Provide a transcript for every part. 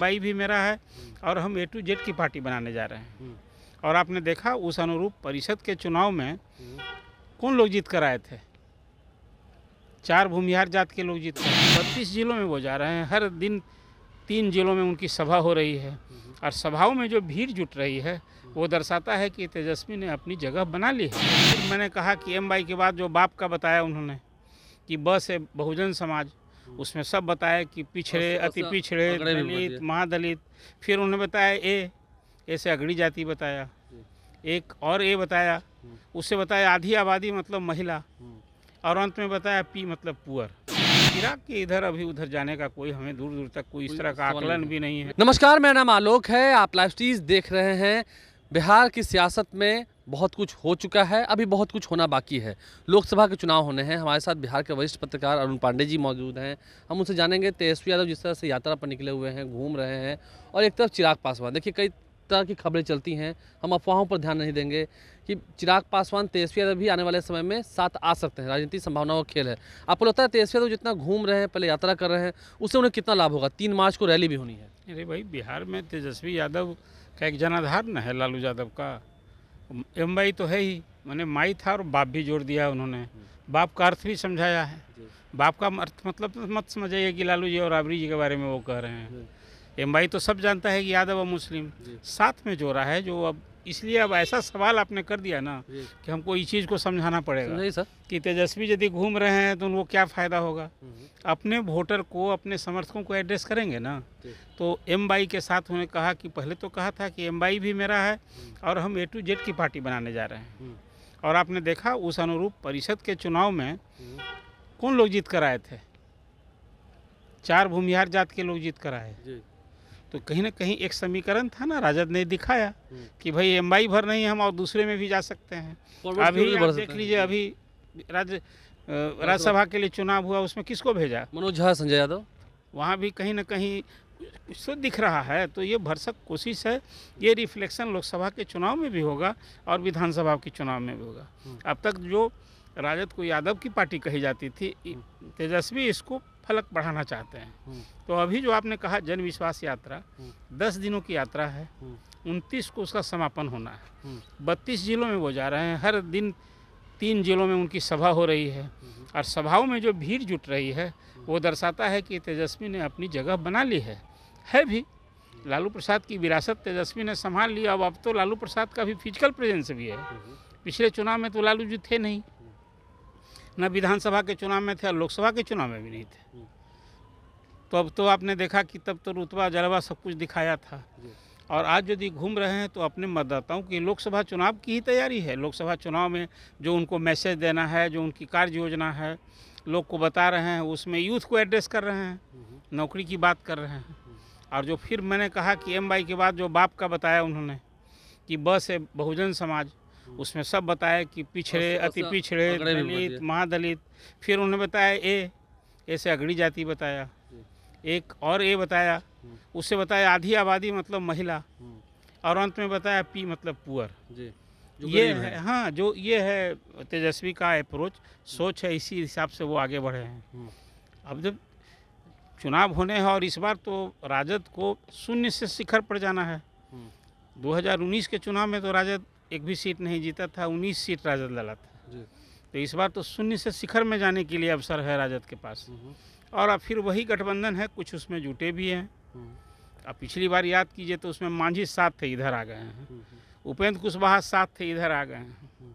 लंबाई भी मेरा है और हम ए टू जेड की पार्टी बनाने जा रहे हैं और आपने देखा उस अनुरूप परिषद के चुनाव में कौन लोग जीत कर आए थे चार भूमिहार जात के लोग जीत कर बत्तीस जिलों में वो जा रहे हैं हर दिन तीन जिलों में उनकी सभा हो रही है और सभाओं में जो भीड़ जुट रही है वो दर्शाता है कि तेजस्वी ने अपनी जगह बना ली है मैंने कहा कि एम बाई के बाद जो बाप का बताया उन्होंने कि बस है बहुजन समाज उसमें सब बताया कि पिछड़े अति पिछड़े दलित महादलित फिर उन्होंने बताया ए ऐसे अगड़ी जाति बताया एक और ए बताया उससे बताया आधी आबादी मतलब महिला और अंत में बताया पी मतलब पुअर इराक के इधर अभी उधर जाने का कोई हमें दूर दूर तक कोई इस तरह का आकलन भी नहीं है नमस्कार मेरा नाम आलोक है आप लाइव देख रहे हैं बिहार की सियासत में बहुत कुछ हो चुका है अभी बहुत कुछ होना बाकी है लोकसभा के चुनाव होने हैं हमारे साथ बिहार के वरिष्ठ पत्रकार अरुण पांडे जी मौजूद हैं हम उनसे जानेंगे तेजस्वी यादव जिस तरह से यात्रा पर निकले हुए हैं घूम रहे हैं और एक तरफ चिराग पासवान देखिए कई तरह की खबरें चलती हैं हम अफवाहों पर ध्यान नहीं देंगे कि चिराग पासवान तेजस्वी यादव भी आने वाले समय में साथ आ सकते हैं राजनीतिक संभावनाओं का खेल है आपको लगता है तेजस्वी यादव जितना घूम रहे हैं पहले यात्रा कर रहे हैं उससे उन्हें कितना लाभ होगा तीन मार्च को रैली भी होनी है अरे भाई बिहार में तेजस्वी यादव का एक जनाधार न है लालू यादव का एम बाई तो है ही मैंने माई था और बाप भी जोड़ दिया उन्होंने बाप का अर्थ भी समझाया है बाप का अर्थ मतलब तो मत समझाइए कि लालू जी और आबरी जी के बारे में वो कह रहे हैं एम बाई तो सब जानता है कि यादव और मुस्लिम साथ में जोड़ा है जो अब इसलिए अब ऐसा सवाल आपने कर दिया ना कि हमको इस चीज़ को समझाना पड़ेगा नहीं सर कि तेजस्वी यदि घूम रहे हैं तो उनको क्या फ़ायदा होगा हम्म। अपने वोटर को अपने समर्थकों को एड्रेस करेंगे ना तो एम बाई के साथ उन्होंने कहा कि पहले तो कहा था कि एम बाई भी मेरा है हम्म। और हम ए टू जेड की पार्टी बनाने जा रहे हैं हम्म। और आपने देखा उस अनुरूप परिषद के चुनाव में कौन लोग जीत कर आए थे चार भूमिहार जात के लोग जीत कर आए तो कहीं ना कहीं एक समीकरण था ना राजद ने दिखाया कि भाई एम भर नहीं हम और दूसरे में भी जा सकते हैं अभी आप देख लीजिए अभी राज्य राज्यसभा के लिए चुनाव हुआ उसमें किसको भेजा मनोज झा संजय यादव वहाँ भी कहीं ना कहीं कुछ तो दिख रहा है तो ये भरसक कोशिश है ये रिफ्लेक्शन लोकसभा के चुनाव में भी होगा और विधानसभा के चुनाव में भी होगा हम्म। अब तक जो राजद को यादव की पार्टी कही जाती थी हम्म। तेजस्वी इसको फलक बढ़ाना चाहते हैं हम्म। तो अभी जो आपने कहा जन विश्वास यात्रा हम्म। दस दिनों की यात्रा है हम्म। उनतीस को उसका समापन होना है बत्तीस जिलों में वो जा रहे हैं हर दिन तीन जिलों में उनकी सभा हो रही है और सभाओं में जो भीड़ जुट रही है वो दर्शाता है कि तेजस्वी ने अपनी जगह बना ली है है भी लालू प्रसाद की विरासत तेजस्वी ने संभाल ली अब अब तो लालू प्रसाद का भी फिजिकल प्रेजेंस भी है पिछले चुनाव में तो लालू जी थे नहीं न विधानसभा के चुनाव में थे और लोकसभा के चुनाव में भी नहीं थे हम्म। तो अब तो आपने देखा कि तब तो रुतबा जलवा सब कुछ दिखाया था और आज यदि घूम रहे हैं तो अपने मतदाताओं की लोकसभा चुनाव की ही तैयारी है लोकसभा चुनाव में जो उनको मैसेज देना है जो उनकी कार्य योजना है लोग को बता रहे हैं उसमें यूथ को एड्रेस कर रहे हैं हम्म। नौकरी की बात कर रहे हैं हम्म। और जो फिर मैंने कहा कि एम बाई के बाद जो बाप का बताया उन्होंने कि बस है बहुजन समाज उसमें सब बताया कि पिछड़े अति पिछड़े दलित महादलित फिर उन्होंने बताया ए ऐसे अगड़ी जाति बताया एक और ए बताया उससे बताया आधी आबादी मतलब महिला और अंत में बताया पी मतलब पुअर ये है हाँ जो ये है तेजस्वी का अप्रोच सोच है इसी हिसाब से वो आगे बढ़े हैं हम्म। अब जब चुनाव होने हैं और इस बार तो राजद को शून्य से शिखर पर जाना है 2019 हम्म। के चुनाव में तो राजद एक भी सीट नहीं जीता था उन्नीस सीट राजद लड़ा था तो इस बार तो शून्य से शिखर में जाने के लिए अवसर है राजद के पास हम्म हम्म। और अब फिर वही गठबंधन है कुछ उसमें जुटे भी हैं हम्म। अब पिछली बार याद कीजिए तो उसमें मांझी साथ थे इधर आ गए हैं उपेंद्र कुशवाहा साथ थे इधर आ गए हैं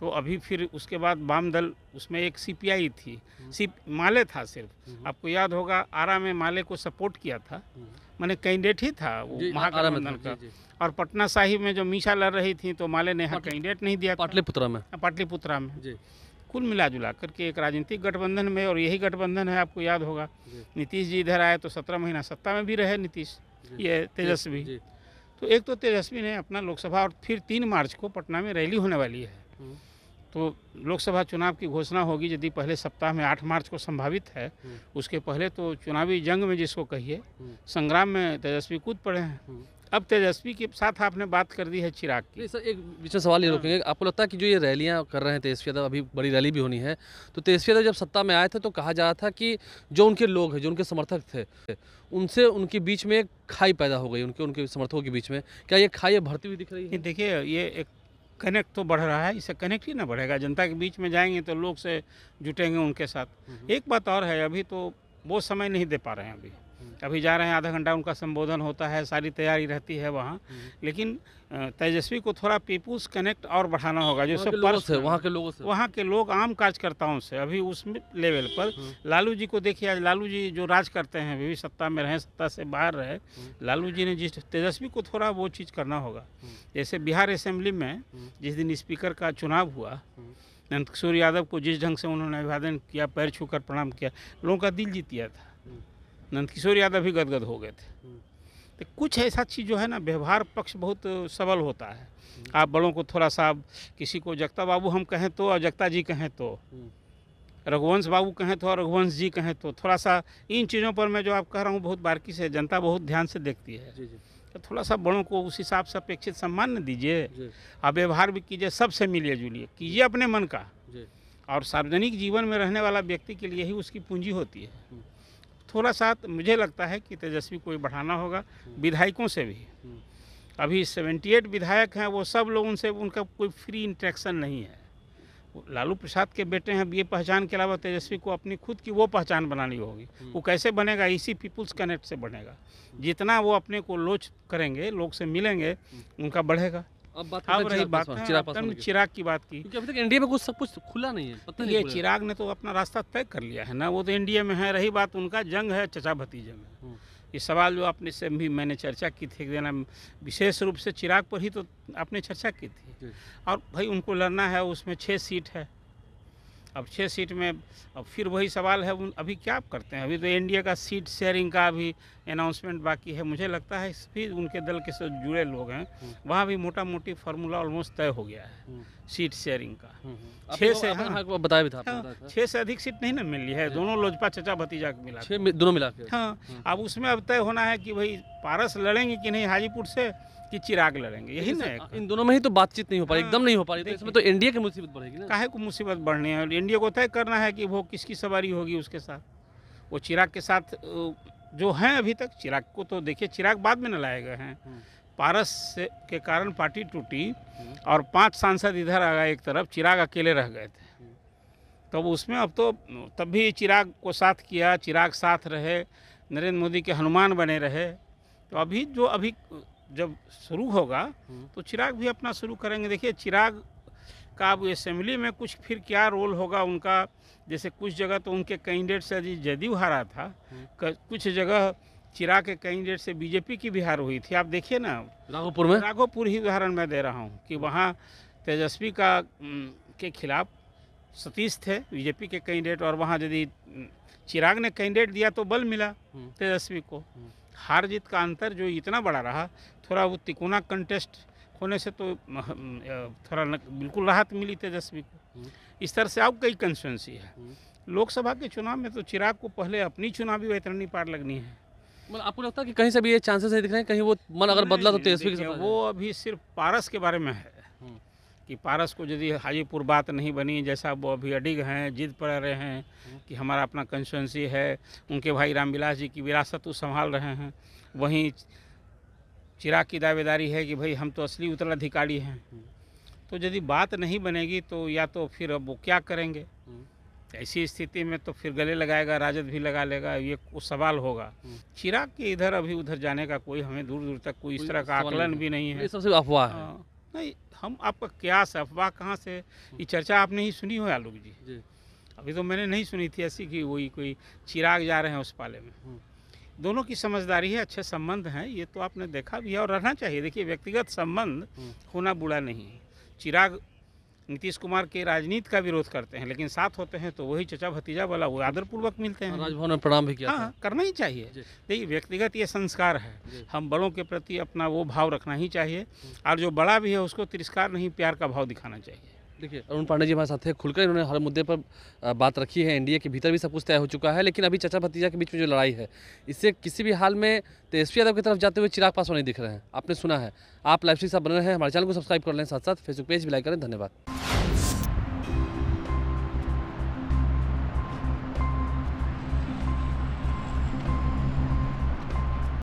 तो अभी फिर उसके बाद वाम दल उसमें एक सीपीआई थी सी माले था सिर्फ आपको याद होगा आरा में माले को सपोर्ट किया था मैंने कैंडिडेट ही था वो महागठबंधन का जी, जी। और पटना साहिब में जो मीशा लड़ रही थी तो माले ने यहाँ कैंडिडेट नहीं दिया पाटलिपुत्रा में पाटलिपुत्रा में जी कुल मिला जुला करके एक राजनीतिक गठबंधन में और यही गठबंधन है आपको याद होगा नीतीश जी इधर आए तो सत्रह महीना सत्ता में भी रहे नीतीश ये तेजस्वी तो एक तो तेजस्वी ने अपना लोकसभा और फिर तीन मार्च को पटना में रैली होने वाली है हम्म। तो लोकसभा चुनाव की घोषणा होगी यदि पहले सप्ताह में आठ मार्च को संभावित है हम्म। उसके पहले तो चुनावी जंग में जिसको कहिए हम्म। संग्राम में तेजस्वी कूद पड़े हैं अब तेजस्वी के साथ आपने बात कर दी है चिराग की सर एक विशेष सवाल ये हाँ। रोकेंगे आपको लगता है कि जो ये रैलियां कर रहे हैं तेजस्वी यादव अभी बड़ी रैली भी होनी है तो तेजस्वी यादव जब सत्ता में आए थे तो कहा जा रहा था कि जो उनके लोग हैं जो उनके समर्थक थे उनसे उनके बीच में एक खाई पैदा हो गई उनके उनके समर्थकों के बीच में क्या ये खाई भरती हुई दिख रही है देखिए ये एक कनेक्ट तो बढ़ रहा है इसे कनेक्ट ही ना बढ़ेगा जनता के बीच में जाएंगे तो लोग से जुटेंगे उनके साथ हम्म। एक बात और है अभी तो वो समय नहीं दे पा रहे हैं अभी अभी जा रहे हैं आधा घंटा उनका संबोधन होता है सारी तैयारी रहती है वहाँ हम्म। लेकिन तेजस्वी को थोड़ा पीपुल्स कनेक्ट और बढ़ाना होगा जैसे पर्स है वहाँ के लोगों से वहाँ के लोग आम कार्यकर्ताओं से अभी उस लेवल पर हम्म। लालू जी को देखिए आज लालू जी जो राज करते हैं अभी भी सत्ता में रहें सत्ता से बाहर रहे हम्म। लालू जी ने जिस तेजस्वी को थोड़ा वो चीज़ करना होगा जैसे बिहार असेंबली में जिस दिन स्पीकर का चुनाव हुआ नंद किशोर यादव को जिस ढंग से उन्होंने अभिवादन किया पैर छूकर प्रणाम किया लोगों का दिल जीत दिया था नंदकिशोर यादव भी गदगद हो गए थे हम्म। तो कुछ ऐसा चीज़ जो है ना व्यवहार पक्ष बहुत सबल होता है आप बड़ों को थोड़ा सा किसी को जगता बाबू हम कहें तो और जगता जी कहें तो हम्म। रघुवंश बाबू कहें तो और रघुवंश जी कहें तो थोड़ा सा इन चीज़ों पर मैं जो आप कह रहा हूँ बहुत बारीकी से जनता बहुत ध्यान से देखती है तो थोड़ा सा बड़ों को उस हिसाब से अपेक्षित सम्मान दीजिए आप व्यवहार भी कीजिए सबसे मिलिए जुलिए कीजिए अपने मन का और सार्वजनिक जीवन में रहने वाला व्यक्ति के लिए ही उसकी पूंजी होती है हम्म। थोड़ा सा मुझे लगता है कि तेजस्वी को बढ़ाना होगा हम्म। विधायकों से भी हम्म। अभी 78 विधायक हैं वो सब लोग उनसे उनका कोई फ्री इंट्रैक्शन नहीं है लालू प्रसाद के बेटे हैं ये पहचान के अलावा तेजस्वी को अपनी खुद की वो पहचान बनानी होगी हम्म। वो कैसे बनेगा इसी पीपुल्स कनेक्ट से बनेगा जितना वो अपने को लोच करेंगे लोग से मिलेंगे उनका बढ़ेगा अब बात हाँ रही बात चिराग की बात की क्योंकि अभी तक एनडीए में कुछ सब कुछ खुला नहीं है पता नहीं चिराग ने तो अपना रास्ता तय कर लिया है ना वो तो एनडीए में है रही बात उनका जंग है चचा भतीजे में हम्म। ये सवाल जो आपने से भी मैंने चर्चा की थी एक दिन विशेष रूप से चिराग पर ही तो आपने चर्चा की थी और भाई उनको लड़ना है उसमें छः सीट है अब छः सीट में अब फिर वही सवाल है अभी क्या करते हैं अभी तो एनडीए का सीट शेयरिंग का अभी अनाउंसमेंट बाकी है मुझे लगता है भी उनके दल के साथ जुड़े लोग हैं हम्म। वहाँ भी मोटा मोटी फार्मूला ऑलमोस्ट तय हो गया है सीट हम्म। शेयरिंग का हम्म, छः से हाँ, हाँ बताया भी था हाँ, छः से अधिक सीट नहीं ना मिली है दोनों लोजपा चचा भतीजा को मिला दोनों मिला हाँ अब उसमें अब तय होना है कि भाई पारस लड़ेंगे कि नहीं हाजीपुर से कि चिराग लड़ेंगे यही ना एक इन दोनों में ही तो बातचीत नहीं हो पा रही हाँ, एकदम नहीं हो पा रही तो इसमें तो इंडिया की मुसीबत बढ़ेगी ना काहे को मुसीबत बढ़नी है इंडिया को तय करना है कि वो किसकी सवारी होगी उसके साथ वो चिराग के साथ जो हैं अभी तक चिराग को तो देखिए चिराग बाद में न लाए गए हैं हम्म। पारस से के कारण पार्टी टूटी हम्म। और पांच सांसद इधर आ गए एक तरफ चिराग अकेले रह गए थे हम्म। तब तो उसमें अब तो तब भी चिराग को साथ किया चिराग साथ रहे नरेंद्र मोदी के हनुमान बने रहे तो अभी जो अभी जब शुरू होगा तो चिराग भी अपना शुरू करेंगे देखिए चिराग का अब असेंबली में कुछ फिर क्या रोल होगा उनका जैसे कुछ जगह तो उनके कैंडिडेट से अजीत जदयू हारा था हम्म। कुछ जगह चिराग के कैंडिडेट से बीजेपी की भी हार हुई थी आप देखिए ना राघोपुर में राघोपुर ही उदाहरण मैं दे रहा हूँ कि वहाँ तेजस्वी का के खिलाफ सतीश थे बीजेपी के कैंडिडेट और वहाँ यदि चिराग ने कैंडिडेट दिया तो बल मिला हम्म। तेजस्वी को हम्म। हार जीत का अंतर जो इतना बड़ा रहा थोड़ा वो तिकोना कंटेस्ट होने से तो थोड़ा बिल्कुल राहत मिली तेजस्वी को इस तरह से और कई कंस्टिटेंसी है हम्म। लोकसभा के चुनाव में तो चिराग को पहले अपनी चुनावी वैतरणी पार लगनी है मतलब आपको लगता है कि कहीं से भी ये चांसेस नहीं दिख रहे हैं कहीं वो मन अगर बदला तो तेजस्वी के वो अभी सिर्फ पारस के बारे में है हम्म। कि पारस को यदि हाजीपुर बात नहीं बनी जैसा वो अभी अडिग हैं जिद पर रहे हैं हम्म। कि हमारा अपना कंस्टिटेंसी है उनके भाई रामविलास जी की विरासत वो तो संभाल रहे हैं वहीं चिराग की दावेदारी है कि भाई हम तो असली उत्तराधिकारी हैं हम्म। तो यदि बात नहीं बनेगी तो या तो फिर अब वो क्या करेंगे हम्म। ऐसी स्थिति में तो फिर गले लगाएगा राजद भी लगा लेगा ये सवाल होगा हम्म। चिराग के इधर अभी उधर जाने का कोई हमें दूर दूर तक कोई इस तरह का आकलन भी नहीं है सबसे अफवाह है हाँ। नहीं हम आपका क्या अफवाह कहाँ से ये चर्चा आपने ही सुनी हो आलोक जी अभी तो मैंने नहीं सुनी थी ऐसी कि वही कोई चिराग जा रहे हैं उस पाले में दोनों की समझदारी है अच्छे संबंध हैं ये तो आपने देखा भी है और रहना चाहिए देखिए व्यक्तिगत संबंध हम्म। होना बुरा नहीं है चिराग नीतीश कुमार के राजनीति का विरोध करते हैं लेकिन साथ होते हैं तो वही चचा भतीजा वाला वो आदरपूर्वक मिलते हैं राजभवन में प्रणाम भी किया हाँ, हाँ करना ही चाहिए देखिए व्यक्तिगत ये संस्कार है हम बड़ों के प्रति अपना वो भाव रखना ही चाहिए हम्म। और जो बड़ा भी है उसको तिरस्कार नहीं प्यार का भाव दिखाना चाहिए देखिए अरुण पांडे जी हमारे साथ हैं खुलकर इन्होंने हर मुद्दे पर बात रखी है एनडीए के भीतर भी सब कुछ तय हो चुका है लेकिन अभी चचा भतीजा के बीच में जो लड़ाई है इससे किसी भी हाल में तेजस्वी यादव की तरफ जाते हुए चिराग पासवान नहीं दिख रहे हैं आपने सुना है आप लाइव से साहब बन रहे हैं हमारे चैनल को सब्सक्राइब कर लें साथ साथ फेसबुक पेज भी लाइक करें धन्यवाद